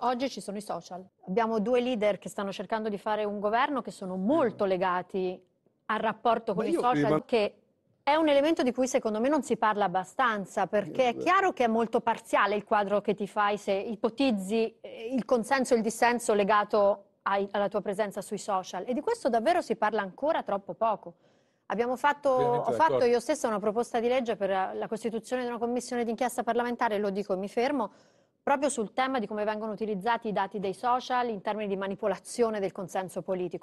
Oggi ci sono i social. Abbiamo due leader che stanno cercando di fare un governo che sono mm. molto legati al rapporto con i social, prima... che è un elemento di cui secondo me non si parla abbastanza, perché è chiaro che è molto parziale il quadro che ti fai se ipotizzi eh, il consenso e il dissenso legato ai, alla tua presenza sui social. E di questo davvero si parla ancora troppo poco. Fatto, ho fatto io stessa una proposta di legge per la costituzione di una commissione d'inchiesta parlamentare, lo dico e mi fermo, proprio sul tema di come vengono utilizzati i dati dei social in termini di manipolazione del consenso politico.